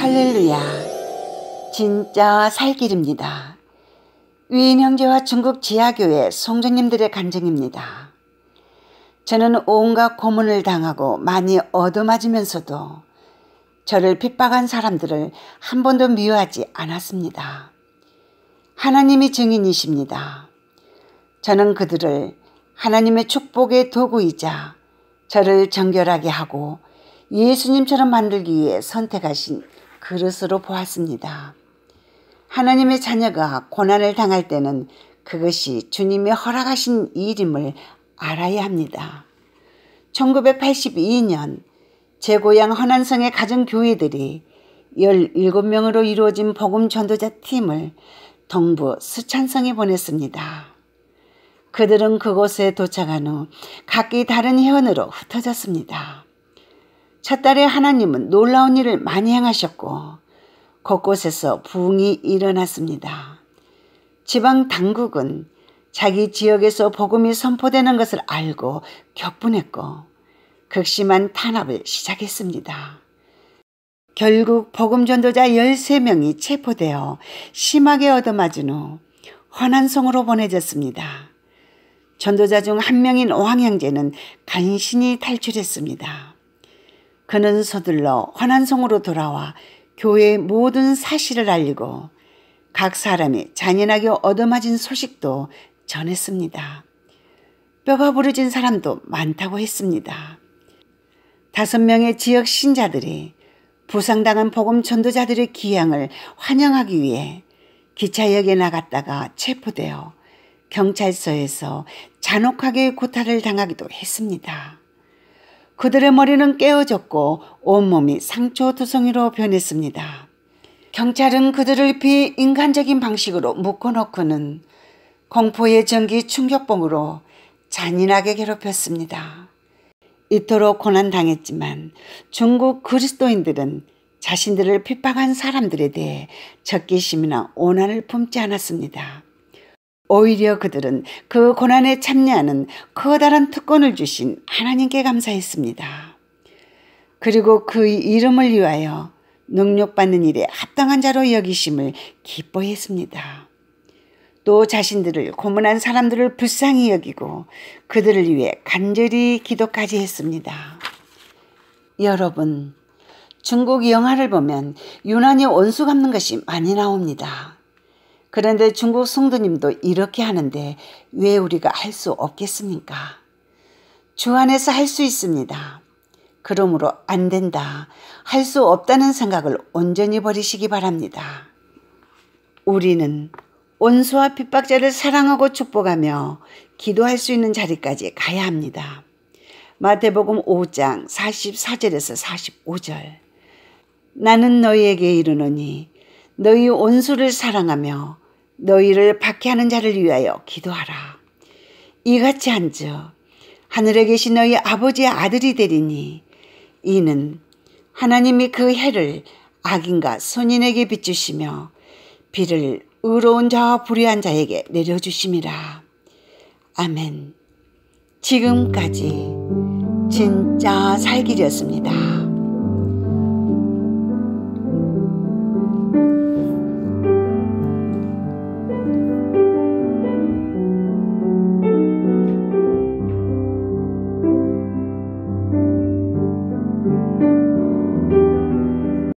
할렐루야. 진짜 살길입니다. 위인 형제와 중국 지하교회 성도님들의 간증입니다. 저는 온갖 고문을 당하고 많이 얻어맞으면서도 저를 핍박한 사람들을 한 번도 미워하지 않았습니다. 하나님이 증인이십니다. 저는 그들을 하나님의 축복의 도구이자 저를 정결하게 하고 예수님처럼 만들기 위해 선택하신 그릇으로 보았습니다. 하나님의 자녀가 고난을 당할 때는 그것이 주님이 허락하신 일임을 알아야 합니다. 1982년 제 고향 헌안성의 가정교회들이 17명으로 이루어진 복음 전도자 팀을 동부 수찬성에 보냈습니다. 그들은 그곳에 도착한 후 각기 다른 회원으로 흩어졌습니다. 찻달의 하나님은 놀라운 일을 많이 행하셨고 곳곳에서 부흥이 일어났습니다. 지방 당국은 자기 지역에서 복음이 선포되는 것을 알고 격분했고 극심한 탄압을 시작했습니다. 결국 복음 전도자 13명이 체포되어 심하게 얻어맞은 후 헌안성으로 보내졌습니다. 전도자 중 한 명인 오항 형제는 간신히 탈출했습니다. 그는 서둘러 화난성으로 돌아와 교회의 모든 사실을 알리고 각 사람이 잔인하게 얻어맞은 소식도 전했습니다. 뼈가 부러진 사람도 많다고 했습니다. 다섯 명의 지역 신자들이 부상당한 복음 전도자들의 귀향을 환영하기 위해 기차역에 나갔다가 체포되어 경찰서에서 잔혹하게 고탈을 당하기도 했습니다. 그들의 머리는 깨어졌고 온몸이 상처투성이로 변했습니다. 경찰은 그들을 비 인간적인 방식으로 묶어놓고는 공포의 전기 충격봉으로 잔인하게 괴롭혔습니다. 이토록 고난당했지만 중국 그리스도인들은 자신들을 핍박한 사람들에 대해 적기심이나 원한을 품지 않았습니다. 오히려 그들은 그 고난에 참여하는 커다란 특권을 주신 하나님께 감사했습니다. 그리고 그의 이름을 위하여 능력받는 일에 합당한 자로 여기심을 기뻐했습니다. 또 자신들을 고문한 사람들을 불쌍히 여기고 그들을 위해 간절히 기도까지 했습니다. 여러분, 중국 영화를 보면 유난히 원수 갚는 것이 많이 나옵니다. 그런데 중국 성도님도 이렇게 하는데 왜 우리가 할 수 없겠습니까? 주 안에서 할 수 있습니다. 그러므로 안 된다, 할 수 없다는 생각을 온전히 버리시기 바랍니다. 우리는 원수와 핍박자를 사랑하고 축복하며 기도할 수 있는 자리까지 가야 합니다. 마태복음 5장 44절에서 45절 나는 너희에게 이르노니 너희 온수를 사랑하며 너희를 박해하는 자를 위하여 기도하라. 이같이 한즉 하늘에 계신 너희 아버지의 아들이 되리니 이는 하나님이 그 해를 악인과 손인에게 비추시며 비를 의로운 자와 불의한 자에게 내려주심이라. 아멘. 지금까지 진짜 살길이었습니다